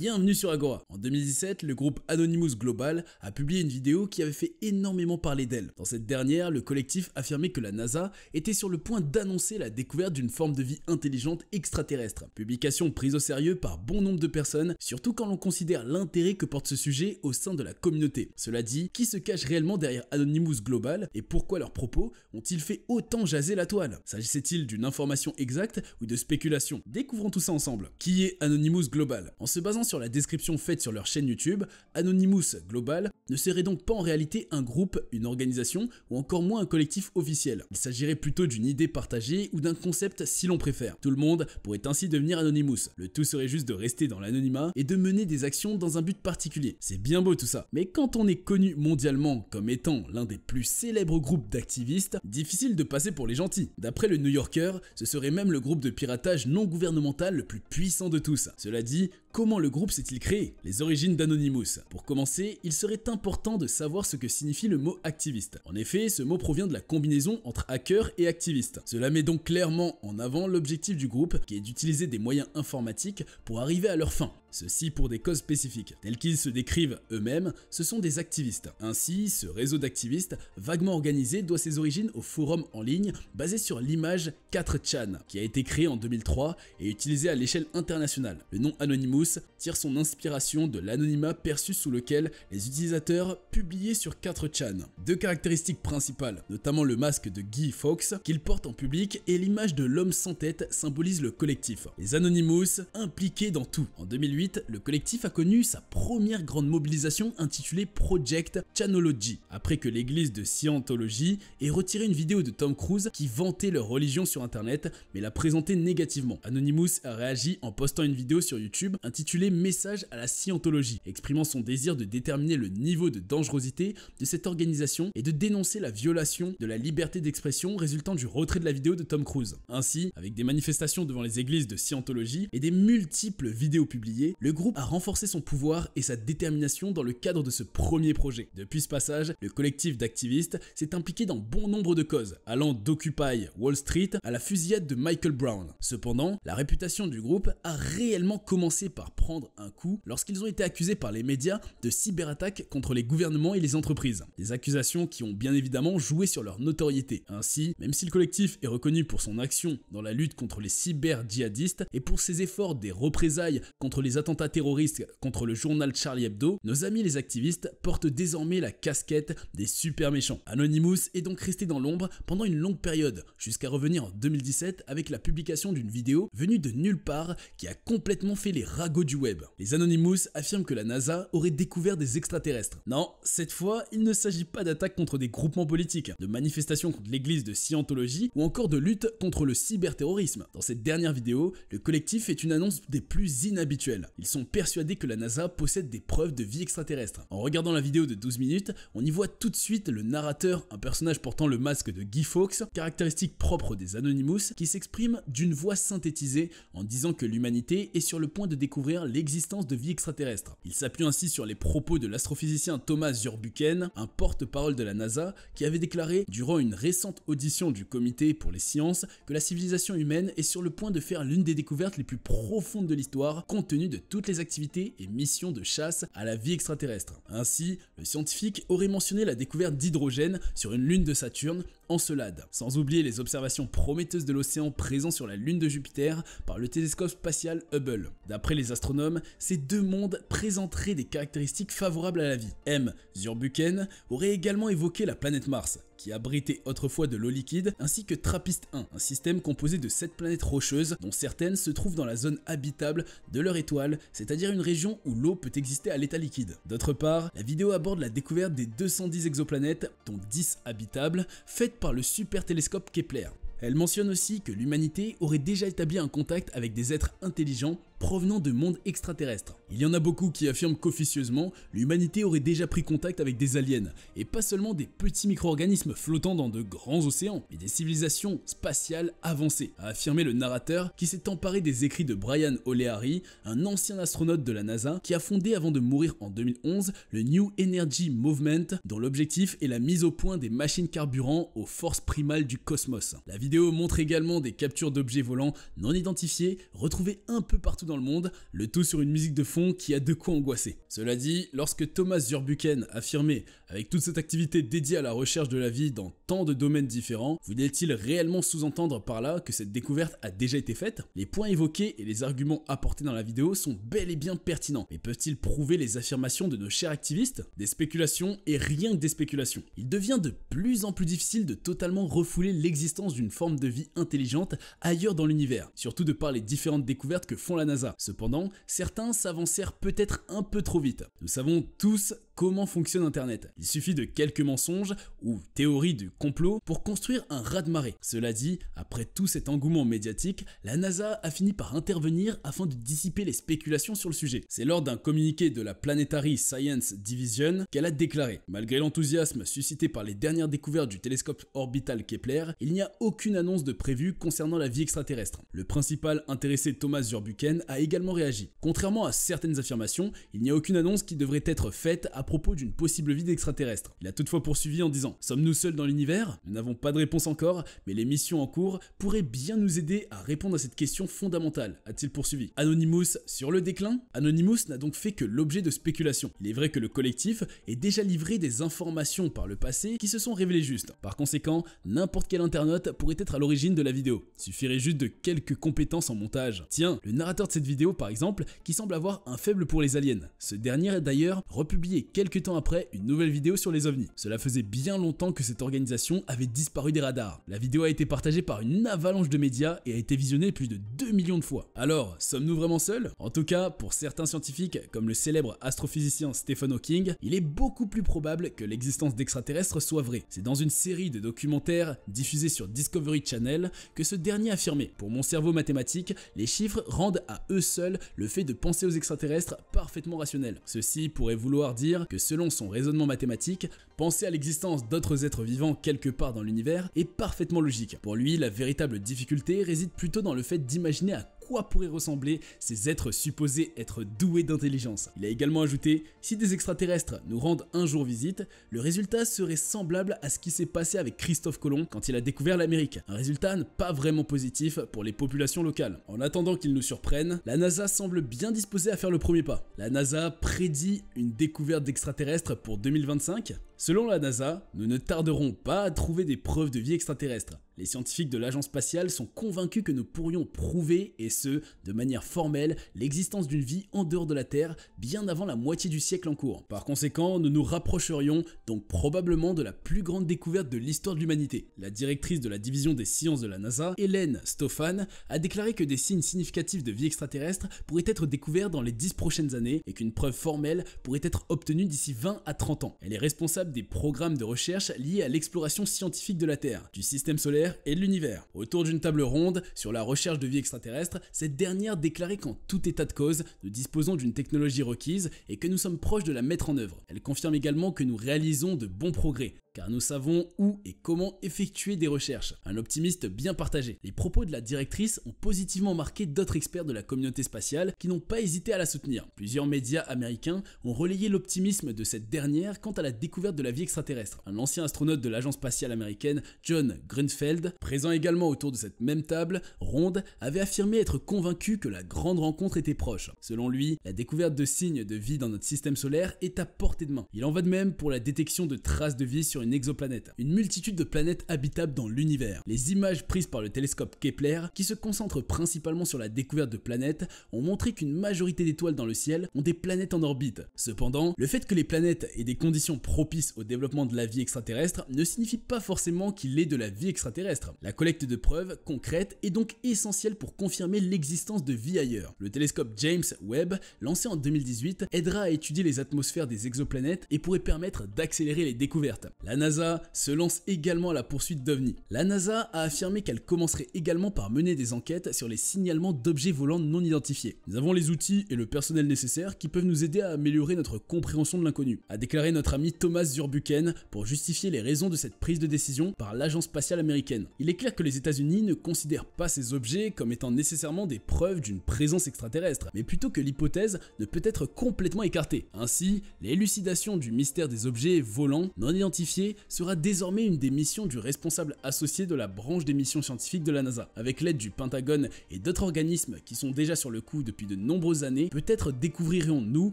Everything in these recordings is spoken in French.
Bienvenue sur Agora. En 2017, le groupe Anonymous Global a publié une vidéo qui avait fait énormément parler d'elle. Dans cette dernière, le collectif affirmait que la NASA était sur le point d'annoncer la découverte d'une forme de vie intelligente extraterrestre. Publication prise au sérieux par bon nombre de personnes, surtout quand l'on considère l'intérêt que porte ce sujet au sein de la communauté. Cela dit, qui se cache réellement derrière Anonymous Global et pourquoi leurs propos ont-ils fait autant jaser la toile S'agissait-il d'une information exacte ou de spéculation Découvrons tout ça ensemble. Qui est Anonymous Global En se basant sur la description faite sur leur chaîne YouTube, Anonymous Global ne serait donc pas en réalité un groupe, une organisation ou encore moins un collectif officiel. Il s'agirait plutôt d'une idée partagée ou d'un concept si l'on préfère. Tout le monde pourrait ainsi devenir Anonymous. Le tout serait juste de rester dans l'anonymat et de mener des actions dans un but particulier. C'est bien beau tout ça. Mais quand on est connu mondialement comme étant l'un des plus célèbres groupes d'activistes, difficile de passer pour les gentils. D'après le New Yorker, ce serait même le groupe de piratage non gouvernemental le plus puissant de tous. Cela dit, Comment le groupe s'est-il créé Les origines d'Anonymous. Pour commencer, il serait important de savoir ce que signifie le mot activiste. En effet, ce mot provient de la combinaison entre hacker et activiste. Cela met donc clairement en avant l'objectif du groupe qui est d'utiliser des moyens informatiques pour arriver à leur fin. Ceci pour des causes spécifiques. Tels qu'ils se décrivent eux-mêmes, ce sont des activistes. Ainsi, ce réseau d'activistes vaguement organisé doit ses origines au forum en ligne basé sur l'image 4chan, qui a été créé en 2003 et utilisé à l'échelle internationale. Le nom Anonymous tire son inspiration de l'anonymat perçu sous lequel les utilisateurs publiaient sur 4chan. Deux caractéristiques principales, notamment le masque de Guy Fawkes qu'il porte en public et l'image de l'homme sans tête symbolise le collectif. Les Anonymous impliqués dans tout. En 2008, le collectif a connu sa première grande mobilisation intitulée Project Chanology, après que l'église de Scientologie ait retiré une vidéo de Tom Cruise qui vantait leur religion sur internet mais l'a présentée négativement. Anonymous a réagi en postant une vidéo sur YouTube intitulée Message à la Scientologie, exprimant son désir de déterminer le niveau de dangerosité de cette organisation et de dénoncer la violation de la liberté d'expression résultant du retrait de la vidéo de Tom Cruise. Ainsi, avec des manifestations devant les églises de Scientologie et des multiples vidéos publiées, le groupe a renforcé son pouvoir et sa détermination dans le cadre de ce premier projet. Depuis ce passage, le collectif d'activistes s'est impliqué dans bon nombre de causes, allant d'Occupy Wall Street à la fusillade de Michael Brown. Cependant, la réputation du groupe a réellement commencé par prendre un coup lorsqu'ils ont été accusés par les médias de cyberattaques contre les gouvernements et les entreprises. Des accusations qui ont bien évidemment joué sur leur notoriété. Ainsi, même si le collectif est reconnu pour son action dans la lutte contre les cyber-djihadistes et pour ses efforts des représailles contre les attentats terroriste contre le journal Charlie Hebdo, nos amis les activistes portent désormais la casquette des super méchants. Anonymous est donc resté dans l'ombre pendant une longue période, jusqu'à revenir en 2017 avec la publication d'une vidéo venue de nulle part qui a complètement fait les ragots du web. Les Anonymous affirment que la NASA aurait découvert des extraterrestres. Non, cette fois, il ne s'agit pas d'attaques contre des groupements politiques, de manifestations contre l'église de Scientologie ou encore de lutte contre le cyberterrorisme. Dans cette dernière vidéo, le collectif fait une annonce des plus inhabituelles. Ils sont persuadés que la NASA possède des preuves de vie extraterrestre. En regardant la vidéo de 12 minutes, on y voit tout de suite le narrateur, un personnage portant le masque de Guy Fawkes, caractéristique propre des Anonymous, qui s'exprime d'une voix synthétisée en disant que l'humanité est sur le point de découvrir l'existence de vie extraterrestre. Il s'appuie ainsi sur les propos de l'astrophysicien Thomas Zurbuchen, un porte-parole de la NASA, qui avait déclaré durant une récente audition du comité pour les sciences que la civilisation humaine est sur le point de faire l'une des découvertes les plus profondes de l'histoire compte tenu de toutes les activités et missions de chasse à la vie extraterrestre. Ainsi, le scientifique aurait mentionné la découverte d'hydrogène sur une lune de Saturne encelade. Sans oublier les observations prometteuses de l'océan présent sur la Lune de Jupiter par le télescope spatial Hubble. D'après les astronomes, ces deux mondes présenteraient des caractéristiques favorables à la vie. M. Zurbuchen aurait également évoqué la planète Mars, qui abritait autrefois de l'eau liquide, ainsi que TRAPPIST-1, un système composé de 7 planètes rocheuses, dont certaines se trouvent dans la zone habitable de leur étoile, c'est-à-dire une région où l'eau peut exister à l'état liquide. D'autre part, la vidéo aborde la découverte des 210 exoplanètes, dont 10 habitables, faites par le super télescope Kepler. Elle mentionne aussi que l'humanité aurait déjà établi un contact avec des êtres intelligents provenant de mondes extraterrestres. Il y en a beaucoup qui affirment qu'officieusement, l'humanité aurait déjà pris contact avec des aliens, et pas seulement des petits micro-organismes flottant dans de grands océans, mais des civilisations spatiales avancées, a affirmé le narrateur qui s'est emparé des écrits de Brian O'Leary, un ancien astronaute de la NASA qui a fondé avant de mourir en 2011 le New Energy Movement dont l'objectif est la mise au point des machines carburant aux forces primales du cosmos. La vidéo montre également des captures d'objets volants non identifiés retrouvés un peu partout le monde, le tout sur une musique de fond qui a de quoi angoisser. Cela dit, lorsque Thomas Zurbuchen affirmait avec toute cette activité dédiée à la recherche de la vie dans tant de domaines différents, voulait-il réellement sous-entendre par là que cette découverte a déjà été faite Les points évoqués et les arguments apportés dans la vidéo sont bel et bien pertinents, mais peuvent-ils prouver les affirmations de nos chers activistes Des spéculations et rien que des spéculations. Il devient de plus en plus difficile de totalement refouler l'existence d'une forme de vie intelligente ailleurs dans l'univers, surtout de par les différentes découvertes que font la NASA Cependant, certains s'avancèrent peut-être un peu trop vite. Nous savons tous comment fonctionne Internet. Il suffit de quelques mensonges ou théories du complot pour construire un raz-de-marée. Cela dit, après tout cet engouement médiatique, la NASA a fini par intervenir afin de dissiper les spéculations sur le sujet. C'est lors d'un communiqué de la Planetary Science Division qu'elle a déclaré Malgré l'enthousiasme suscité par les dernières découvertes du télescope orbital Kepler, il n'y a aucune annonce de prévue concernant la vie extraterrestre. Le principal intéressé Thomas Zurbuchen a également réagi. Contrairement à certaines affirmations, il n'y a aucune annonce qui devrait être faite à propos d'une possible vie d'extraterrestre. Il a toutefois poursuivi en disant Sommes-nous seuls dans l'univers Nous n'avons pas de réponse encore, mais les missions en cours pourraient bien nous aider à répondre à cette question fondamentale, a-t-il poursuivi. Anonymous sur le déclin Anonymous n'a donc fait que l'objet de spéculation. Il est vrai que le collectif est déjà livré des informations par le passé qui se sont révélées justes. Par conséquent, n'importe quel internaute pourrait être à l'origine de la vidéo. suffirait juste de quelques compétences en montage. Tiens, le narrateur de cette vidéo par exemple, qui semble avoir un faible pour les aliens. Ce dernier a d'ailleurs republié quelques quelques temps après une nouvelle vidéo sur les ovnis. Cela faisait bien longtemps que cette organisation avait disparu des radars. La vidéo a été partagée par une avalanche de médias et a été visionnée plus de 2 millions de fois. Alors, sommes-nous vraiment seuls En tout cas, pour certains scientifiques, comme le célèbre astrophysicien Stephen Hawking, il est beaucoup plus probable que l'existence d'extraterrestres soit vraie. C'est dans une série de documentaires diffusés sur Discovery Channel que ce dernier affirmait. Pour mon cerveau mathématique, les chiffres rendent à eux seuls le fait de penser aux extraterrestres parfaitement rationnel. Ceci pourrait vouloir dire que selon son raisonnement mathématique, penser à l'existence d'autres êtres vivants quelque part dans l'univers est parfaitement logique. Pour lui, la véritable difficulté réside plutôt dans le fait d'imaginer à pourrait pourraient ressembler ces êtres supposés être doués d'intelligence. Il a également ajouté « Si des extraterrestres nous rendent un jour visite, le résultat serait semblable à ce qui s'est passé avec Christophe Colomb quand il a découvert l'Amérique. Un résultat pas vraiment positif pour les populations locales. En attendant qu'ils nous surprennent, la NASA semble bien disposée à faire le premier pas. La NASA prédit une découverte d'extraterrestres pour 2025 Selon la NASA, nous ne tarderons pas à trouver des preuves de vie extraterrestre. Les scientifiques de l'agence spatiale sont convaincus que nous pourrions prouver, et ce, de manière formelle, l'existence d'une vie en dehors de la Terre bien avant la moitié du siècle en cours. Par conséquent, nous nous rapprocherions donc probablement de la plus grande découverte de l'histoire de l'humanité. La directrice de la division des sciences de la NASA, Hélène Stoffan, a déclaré que des signes significatifs de vie extraterrestre pourraient être découverts dans les 10 prochaines années et qu'une preuve formelle pourrait être obtenue d'ici 20 à 30 ans. Elle est responsable des programmes de recherche liés à l'exploration scientifique de la Terre, du système solaire et de l'univers. Autour d'une table ronde sur la recherche de vie extraterrestre, cette dernière déclarait qu'en tout état de cause, nous disposons d'une technologie requise et que nous sommes proches de la mettre en œuvre. Elle confirme également que nous réalisons de bons progrès, car nous savons où et comment effectuer des recherches. Un optimiste bien partagé. Les propos de la directrice ont positivement marqué d'autres experts de la communauté spatiale qui n'ont pas hésité à la soutenir. Plusieurs médias américains ont relayé l'optimisme de cette dernière quant à la découverte de la vie extraterrestre. Un ancien astronaute de l'agence spatiale américaine, John Grunfeld, présent également autour de cette même table ronde, avait affirmé être convaincu que la grande rencontre était proche. Selon lui, la découverte de signes de vie dans notre système solaire est à portée de main. Il en va de même pour la détection de traces de vie sur une exoplanète, une multitude de planètes habitables dans l'univers. Les images prises par le télescope Kepler, qui se concentre principalement sur la découverte de planètes, ont montré qu'une majorité d'étoiles dans le ciel ont des planètes en orbite. Cependant, le fait que les planètes aient des conditions propices au développement de la vie extraterrestre ne signifie pas forcément qu'il est de la vie extraterrestre. La collecte de preuves concrètes est donc essentielle pour confirmer l'existence de vie ailleurs. Le télescope James Webb, lancé en 2018, aidera à étudier les atmosphères des exoplanètes et pourrait permettre d'accélérer les découvertes. La NASA se lance également à la poursuite d'OVNI. La NASA a affirmé qu'elle commencerait également par mener des enquêtes sur les signalements d'objets volants non identifiés. Nous avons les outils et le personnel nécessaires qui peuvent nous aider à améliorer notre compréhension de l'inconnu, a déclaré notre ami Thomas Zurbuchen pour justifier les raisons de cette prise de décision par l'agence spatiale américaine. Il est clair que les États-Unis ne considèrent pas ces objets comme étant nécessairement des preuves d'une présence extraterrestre, mais plutôt que l'hypothèse ne peut être complètement écartée. Ainsi, l'élucidation du mystère des objets volants non identifiés sera désormais une des missions du responsable associé de la branche des missions scientifiques de la NASA. Avec l'aide du Pentagone et d'autres organismes qui sont déjà sur le coup depuis de nombreuses années, peut-être découvrirons-nous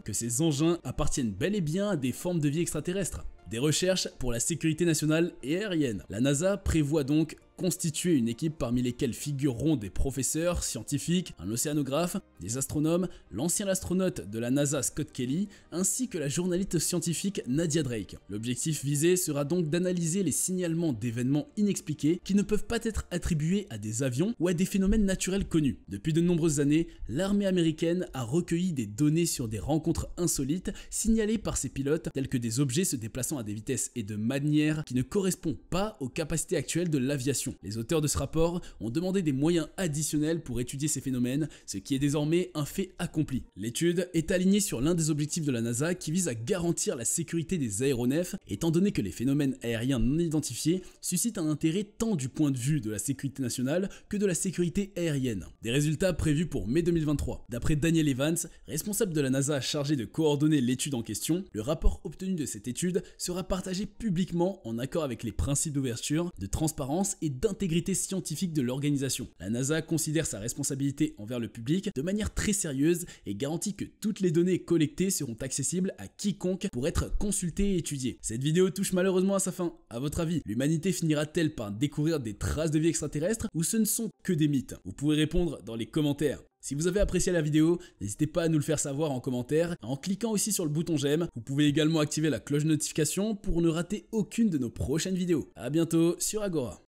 que ces engins appartiennent bel et bien à des formes de vie extraterrestres des recherches pour la sécurité nationale et aérienne. La NASA prévoit donc constituer une équipe parmi lesquelles figureront des professeurs, scientifiques, un océanographe, des astronomes, l'ancien astronaute de la NASA Scott Kelly, ainsi que la journaliste scientifique Nadia Drake. L'objectif visé sera donc d'analyser les signalements d'événements inexpliqués qui ne peuvent pas être attribués à des avions ou à des phénomènes naturels connus. Depuis de nombreuses années, l'armée américaine a recueilli des données sur des rencontres insolites signalées par ses pilotes, telles que des objets se déplaçant à des vitesses et de manières qui ne correspondent pas aux capacités actuelles de l'aviation les auteurs de ce rapport ont demandé des moyens additionnels pour étudier ces phénomènes, ce qui est désormais un fait accompli. L'étude est alignée sur l'un des objectifs de la NASA qui vise à garantir la sécurité des aéronefs, étant donné que les phénomènes aériens non identifiés suscitent un intérêt tant du point de vue de la sécurité nationale que de la sécurité aérienne. Des résultats prévus pour mai 2023. D'après Daniel Evans, responsable de la NASA chargé de coordonner l'étude en question, le rapport obtenu de cette étude sera partagé publiquement en accord avec les principes d'ouverture, de transparence et d'intégrité scientifique de l'organisation. La NASA considère sa responsabilité envers le public de manière très sérieuse et garantit que toutes les données collectées seront accessibles à quiconque pour être consultées et étudiées. Cette vidéo touche malheureusement à sa fin. À votre avis, l'humanité finira-t-elle par découvrir des traces de vie extraterrestre ou ce ne sont que des mythes Vous pouvez répondre dans les commentaires. Si vous avez apprécié la vidéo, n'hésitez pas à nous le faire savoir en commentaire. En cliquant aussi sur le bouton j'aime, vous pouvez également activer la cloche notification pour ne rater aucune de nos prochaines vidéos. A bientôt sur Agora.